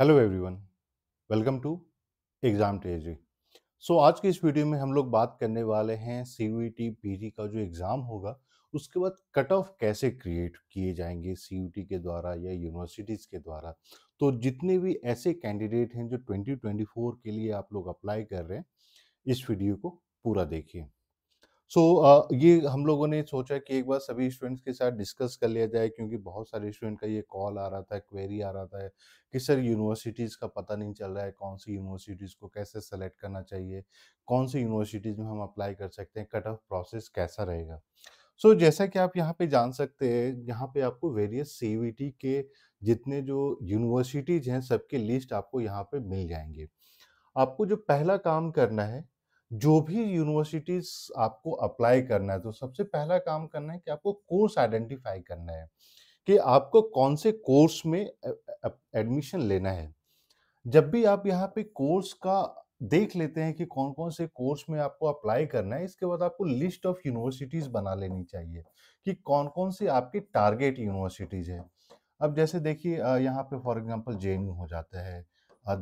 hello everyone welcome to exam treasury so आज के इस वीडियो में हम लोग बात करने वाले हैं सी यू टी पी का जो एग्ज़ाम होगा उसके बाद कट ऑफ कैसे क्रिएट किए जाएंगे सी यू टी के द्वारा या यूनिवर्सिटीज़ के द्वारा तो जितने भी ऐसे कैंडिडेट हैं जो 2024 के लिए आप लोग अप्लाई कर रहे हैं इस वीडियो को पूरा देखिए सो so, ये हम लोगों ने सोचा कि एक बार सभी स्टूडेंट्स के साथ डिस्कस कर लिया जाए क्योंकि बहुत सारे स्टूडेंट का ये कॉल आ रहा था क्वेरी आ रहा था कि सर यूनिवर्सिटीज़ का पता नहीं चल रहा है कौन सी यूनिवर्सिटीज़ को कैसे सेलेक्ट करना चाहिए कौन सी यूनिवर्सिटीज़ में हम अप्लाई कर सकते हैं कट ऑफ प्रोसेस कैसा रहेगा सो so, जैसा कि आप यहाँ पे जान सकते हैं यहाँ पे आपको वेरियस सी के जितने जो यूनिवर्सिटीज़ हैं सबके लिस्ट आपको यहाँ पे मिल जाएंगे आपको जो पहला काम करना है जो भी यूनिवर्सिटीज आपको अप्लाई करना है तो सबसे पहला काम करना है कि आपको कोर्स आइडेंटिफाई करना है कि आपको कौन से कोर्स में एडमिशन लेना है जब भी आप यहाँ पे कोर्स का देख लेते हैं कि कौन कौन से कोर्स में आपको अप्लाई करना है इसके बाद आपको लिस्ट ऑफ यूनिवर्सिटीज़ बना लेनी चाहिए कि कौन कौन से आपके टारगेट यूनिवर्सिटीज़ हैं अब जैसे देखिए यहाँ पे फॉर एग्जांपल जे हो जाता है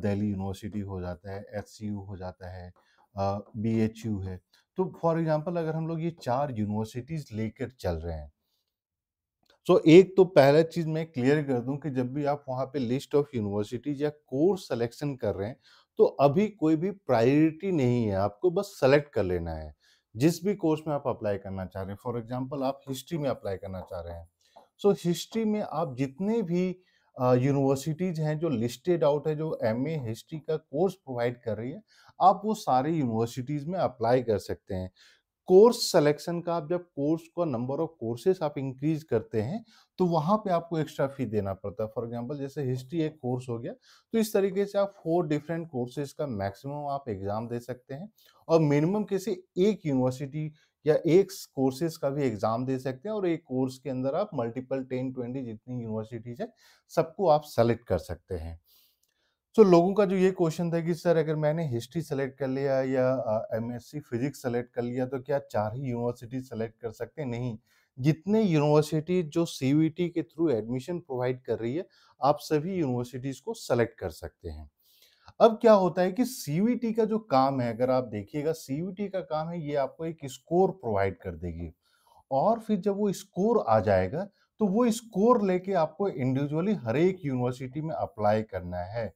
दिल्ली यूनिवर्सिटी हो जाता है एच हो जाता है बी एच यू है तो फॉर एग्जांपल अगर हम लोग ये चार यूनिवर्सिटीज लेकर चल रहे हैं सो so, एक तो पहला चीज मैं क्लियर कर दूं कि जब भी आप वहां पे लिस्ट ऑफ यूनिवर्सिटीज या कोर्स सिलेक्शन कर रहे हैं तो अभी कोई भी प्रायोरिटी नहीं है आपको बस सेलेक्ट कर लेना है जिस भी कोर्स में आप अप्लाई करना चाह रहे हैं फॉर एग्जाम्पल आप हिस्ट्री में अप्लाई करना चाह रहे हैं सो so, हिस्ट्री में आप जितने भी यूनिवर्सिटीज़ हैं जो लिस्टेड आउट है जो एमए हिस्ट्री का कोर्स प्रोवाइड कर रही है आप वो सारी यूनिवर्सिटीज़ में अप्लाई कर सकते हैं कोर्स सिलेक्शन का आप जब कोर्स का नंबर ऑफ कोर्सेज आप इंक्रीज करते हैं तो वहाँ पे आपको एक्स्ट्रा फी देना पड़ता है फॉर एग्जांपल जैसे हिस्ट्री एक कोर्स हो गया तो इस तरीके से आप फोर डिफरेंट कोर्सेज का मैक्सिमम आप एग्ज़ाम दे सकते हैं और मिनिमम किसी एक यूनिवर्सिटी या एक कोर्सेज का भी एग्जाम दे सकते हैं और एक कोर्स के अंदर आप मल्टीपल टेन ट्वेंटी जितनी यूनिवर्सिटीज है सबको आप सेलेक्ट कर सकते हैं सो so, लोगों का जो ये क्वेश्चन था कि सर अगर मैंने हिस्ट्री सेलेक्ट कर लिया या एमएससी फिजिक्स सेलेक्ट कर लिया तो क्या चार ही यूनिवर्सिटी सेलेक्ट कर सकते हैं नहीं जितने यूनिवर्सिटी जो सी के थ्रू एडमिशन प्रोवाइड कर रही है आप सभी यूनिवर्सिटीज़ को सेलेक्ट कर सकते हैं अब क्या होता है कि सीवीटी का जो काम है अगर आप देखिएगा सीवीटी का काम है ये आपको एक स्कोर प्रोवाइड कर देगी और फिर जब वो स्कोर आ जाएगा तो वो स्कोर लेके आपको इंडिविजुअली हर एक यूनिवर्सिटी में अप्लाई करना है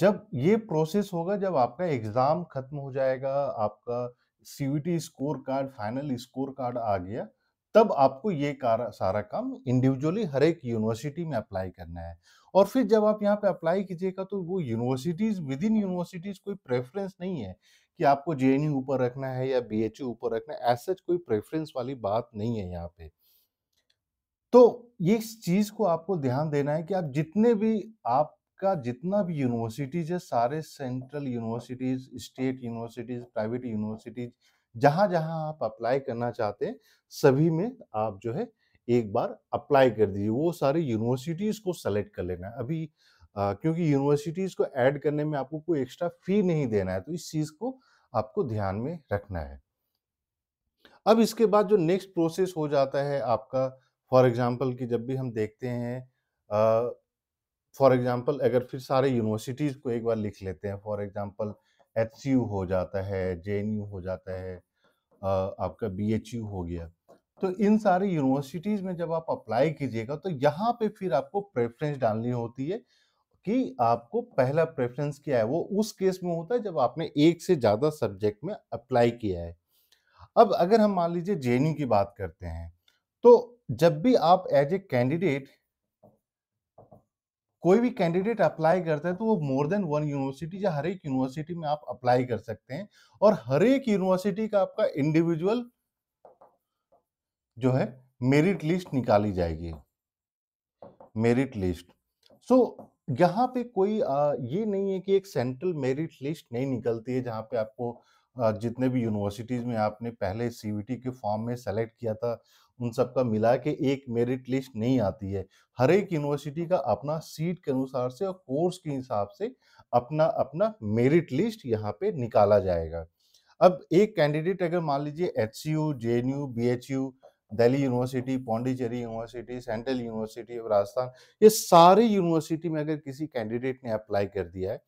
जब ये प्रोसेस होगा जब आपका एग्ज़ाम खत्म हो जाएगा आपका CVT score card final score card आ गया तब आपको ये सारा काम इंडिविजुअली हर एक यूनिवर्सिटी में अप्लाई करना है और फिर जब आप यहाँ पे अप्लाई कीजिएगा तो वो यूनिवर्सिटीज़ विद इन यूनिवर्सिटीज़ कोई प्रेफरेंस नहीं है कि आपको जे ऊपर रखना है या बी ऊपर रखना है एज सच कोई प्रेफरेंस वाली बात नहीं है यहाँ पे तो ये इस चीज़ को आपको ध्यान देना है कि आप जितने भी आपका जितना भी यूनिवर्सिटीज़ है सारे central universities state universities private universities जहां जहां आप अप्लाई करना चाहते हैं सभी में आप जो है एक बार अप्लाई कर दीजिए वो सारी यूनिवर्सिटीज़ को सेलेक्ट कर लेना है अभी आ, क्योंकि यूनिवर्सिटीज़ को ऐड करने में आपको कोई एक्स्ट्रा फी नहीं देना है तो इस चीज़ को आपको ध्यान में रखना है अब इसके बाद जो नेक्स्ट प्रोसेस हो जाता है आपका फॉर एग्ज़ाम्पल कि जब भी हम देखते हैं फॉर एग्ज़ाम्पल अगर फिर सारे यूनिवर्सिटीज़ को एक बार लिख लेते हैं फॉर एग्ज़ाम्पल एच हो जाता है जे हो जाता है आपका बी हो गया तो इन सारी यूनिवर्सिटीज़ में जब आप अप्लाई कीजिएगा तो यहाँ पे फिर आपको प्रेफरेंस डालनी होती है कि आपको पहला प्रेफरेंस क्या है वो उस केस में होता है जब आपने एक से ज़्यादा सब्जेक्ट में अप्लाई किया है अब अगर हम मान लीजिए जे की बात करते हैं तो जब भी आप एज ए कैंडिडेट कोई भी कैंडिडेट अप्लाई करता है तो वो मोर देन वन यूनिवर्सिटी या हर एक यूनिवर्सिटी में आप अप्लाई कर सकते हैं और हर एक यूनिवर्सिटी का आपका इंडिविजुअल जो है मेरिट लिस्ट निकाली जाएगी मेरिट लिस्ट सो यहाँ पे कोई आ, ये नहीं है कि एक सेंट्रल मेरिट लिस्ट नहीं निकलती है जहाँ पे आपको जितने भी यूनिवर्सिटीज़ में आपने पहले सीवीटी के फॉर्म में सेलेक्ट किया था उन सबका मिला के एक मेरिट लिस्ट नहीं आती है हर एक यूनिवर्सिटी का अपना सीट के अनुसार से और कोर्स के हिसाब से अपना अपना मेरिट लिस्ट यहाँ पे निकाला जाएगा अब एक कैंडिडेट अगर मान लीजिए H U J N U B H U Delhi university Pondicherry university central university of Rajasthan ये सारी यूनिवर्सिटी में अगर किसी कैंडिडेट ने अप्लाई कर दिया है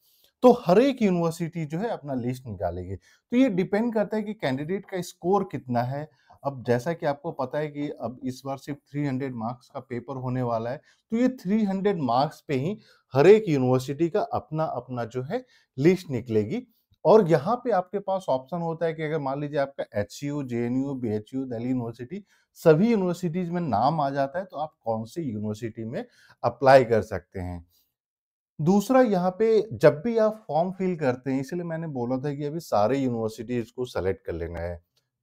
तो हर एक यूनिवर्सिटी जो है अपना लिस्ट निकालेगी तो ये डिपेंड करता है कि कैंडिडेट का स्कोर कितना है अब जैसा कि आपको पता है कि अब इस बार सिर्फ 300 मार्क्स का पेपर होने वाला है तो ये 300 मार्क्स पे ही हर एक यूनिवर्सिटी का अपना अपना जो है लिस्ट निकलेगी और यहाँ पे आपके पास ऑप्शन होता है कि अगर मान लीजिए आपका H C U J N U B H U Delhi university सभी यूनिवर्सिटीज में नाम आ जाता है तो आप कौन सी यूनिवर्सिटी में अप्लाई कर सकते हैं दूसरा यहाँ पे जब भी आप फॉर्म फिल करते हैं इसलिए मैंने बोला था कि अभी सारे यूनिवर्सिटीज को सेलेक्ट कर लेना है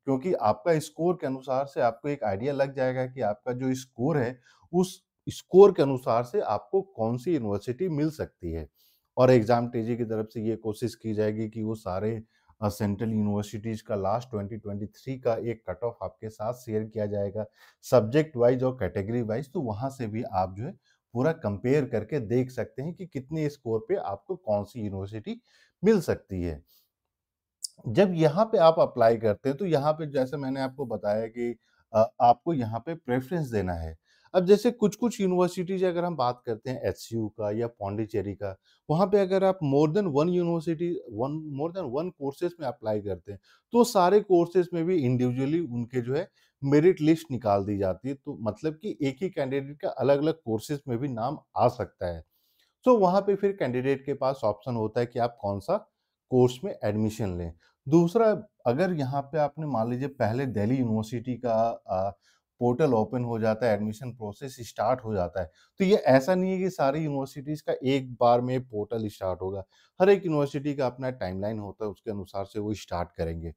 क्योंकि आपका स्कोर के अनुसार से आपको एक आइडिया लग जाएगा कि आपका जो स्कोर है उस स्कोर के अनुसार से आपको कौन सी यूनिवर्सिटी मिल सकती है और एग्जाम टेजी की तरफ से ये कोशिश की जाएगी कि वो सारे सेंट्रल यूनिवर्सिटीज़ का लास्ट 2023 का एक कट ऑफ आपके साथ शेयर किया जाएगा सब्जेक्ट वाइज और कैटेगरी वाइज तो वहां से भी आप जो है पूरा कंपेयर करके देख सकते हैं कि कितने स्कोर पे आपको कौन सी यूनिवर्सिटी मिल सकती है जब यहाँ पे आप अप्लाई करते हैं तो यहाँ पे जैसे मैंने आपको बताया कि आपको यहाँ पे प्रेफरेंस देना है अब जैसे कुछ कुछ यूनिवर्सिटीज अगर हम बात करते हैं एच का या पौंडीचेरी का वहाँ पे अगर आप more than one university one more than one courses में अप्लाई करते हैं तो सारे कोर्सेज में भी इंडिविजुअली उनके जो है मेरिट लिस्ट निकाल दी जाती है तो मतलब कि एक ही कैंडिडेट का अलग अलग कोर्सेज में भी नाम आ सकता है तो वहाँ पे फिर कैंडिडेट के पास ऑप्शन होता है कि आप कौन सा कोर्स में एडमिशन लें दूसरा अगर यहाँ पे आपने मान लीजिए पहले दिल्ली यूनिवर्सिटी का पोर्टल ओपन हो जाता है एडमिशन प्रोसेस स्टार्ट हो जाता है तो ये ऐसा नहीं है कि सारी यूनिवर्सिटीज़ का एक बार में पोर्टल स्टार्ट होगा हर एक यूनिवर्सिटी का अपना टाइमलाइन होता है उसके अनुसार से वो स्टार्ट करेंगे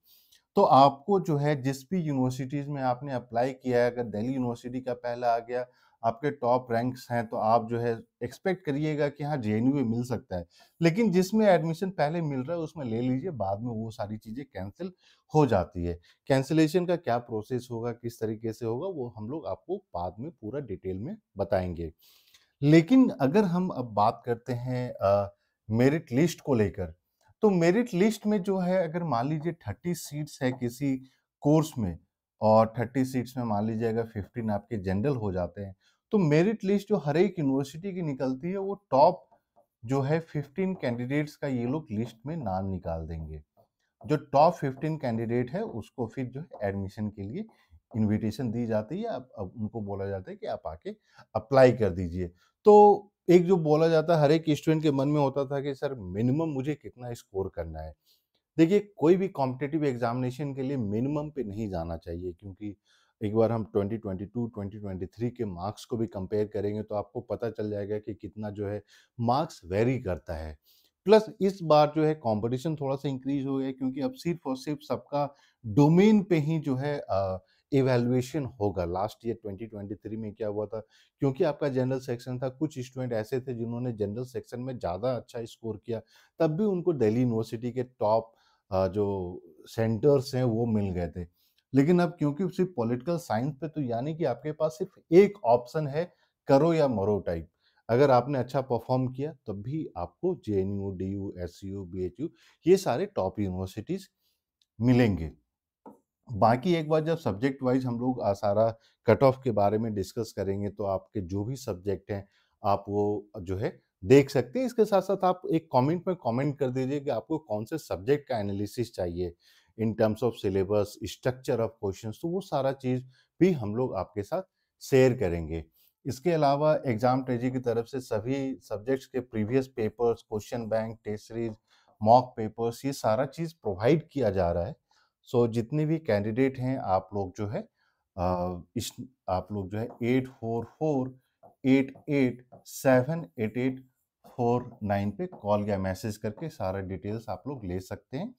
तो आपको जो है जिस भी यूनिवर्सिटीज़ में आपने अप्लाई किया है अगर दिल्ली यूनिवर्सिटी का पहला आ गया आपके टॉप रैंक्स हैं तो आप जो है एक्सपेक्ट करिएगा कि हाँ जे मिल सकता है लेकिन जिसमें एडमिशन पहले मिल रहा है उसमें ले लीजिए बाद में वो सारी चीज़ें कैंसिल हो जाती है कैंसिलेशन का क्या प्रोसेस होगा किस तरीके से होगा वो हम लोग आपको बाद में पूरा डिटेल में बताएंगे लेकिन अगर हम अब बात करते हैं मेरिट लिस्ट को लेकर तो मेरिट लिस्ट में जो है अगर मान लीजिए थर्टी सीट्स है किसी कोर्स में और थर्टी सीट्स में मान लीजिए अगर फिफ्टीन आपके जनरल हो जाते हैं तो मेरिट लिस्ट जो हर एक यूनिवर्सिटी की निकलती है वो टॉप जो है 15 कैंडिडेट्स का ये लोग लिस्ट में नाम निकाल देंगे जो टॉप 15 कैंडिडेट है उसको फिर जो है एडमिशन के लिए इनविटेशन दी जाती है अब, अब उनको बोला जाता है कि आप आके अप्लाई कर दीजिए तो एक जो बोला जाता है हर एक स्टूडेंट के मन में होता था कि सर मिनिमम मुझे कितना स्कोर करना है देखिए कोई भी कॉम्पिटेटिव एग्जामिनेशन के लिए मिनिमम पे नहीं जाना चाहिए क्योंकि एक बार हम 2022, 2023 के मार्क्स को भी कंपेयर करेंगे तो आपको पता चल जाएगा कि कितना जो है मार्क्स वेरी करता है प्लस इस बार जो है कंपटीशन थोड़ा सा इंक्रीज हो गया क्योंकि अब सिर्फ और सिर्फ सबका डोमेन पे ही जो है इवेल्युएशन होगा लास्ट ईयर 2023 में क्या हुआ था क्योंकि आपका जनरल सेक्शन था कुछ स्टूडेंट ऐसे थे जिन्होंने जनरल सेक्शन में ज़्यादा अच्छा स्कोर किया तब भी उनको दिल्ली यूनिवर्सिटी के टॉप जो सेंटर्स हैं वो मिल गए थे लेकिन अब क्योंकि सिर्फ पॉलिटिकल साइंस पे तो यानी कि आपके पास सिर्फ एक ऑप्शन है करो या मरो टाइप अगर आपने अच्छा परफॉर्म किया तब भी आपको J N U D U S U B H U ये सारे टॉप यूनिवर्सिटीज मिलेंगे बाकी एक बार जब सब्जेक्ट वाइज हम लोग सारा कट ऑफ के बारे में डिस्कस करेंगे तो आपके जो भी सब्जेक्ट हैं आप वो जो है देख सकते हैं इसके साथ साथ आप एक कमेंट में कमेंट कर दीजिए कि आपको कौन से सब्जेक्ट का एनालिसिस चाहिए in terms of syllabus structure of question तो वो सारा चीज़ भी हम लोग आपके साथ शेयर करेंगे इसके अलावा एग्जाम ट्रेजी की तरफ से सभी सब्जेक्ट्स के previous papers question bank test series mock papers ये सारा चीज़ प्रोवाइड किया जा रहा है सो so, जितने भी कैंडिडेट हैं आप लोग जो है आ, इस आप लोग जो है eight four four eight eight seven eight eight four nine पे कॉल या मैसेज करके सारा डिटेल्स आप लोग ले सकते हैं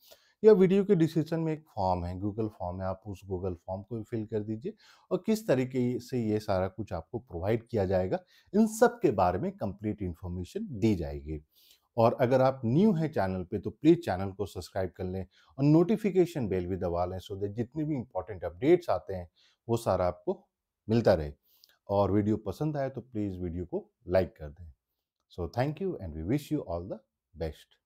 या वीडियो के डिस्क्रिप्शन में एक फॉर्म है गूगल फॉर्म है आप उस गूगल फॉर्म को फिल कर दीजिए और किस तरीके से ये सारा कुछ आपको प्रोवाइड किया जाएगा इन सब के बारे में कंप्लीट इन्फॉर्मेशन दी जाएगी और अगर आप न्यू हैं चैनल पे तो प्लीज़ चैनल को सब्सक्राइब कर लें और नोटिफिकेशन बेल भी दबा लें सो दे जितने भी इंपॉर्टेंट अपडेट्स आते हैं वो सारा आपको मिलता रहे और वीडियो पसंद आए तो प्लीज़ वीडियो को लाइक कर दें so thank you and we wish you all the best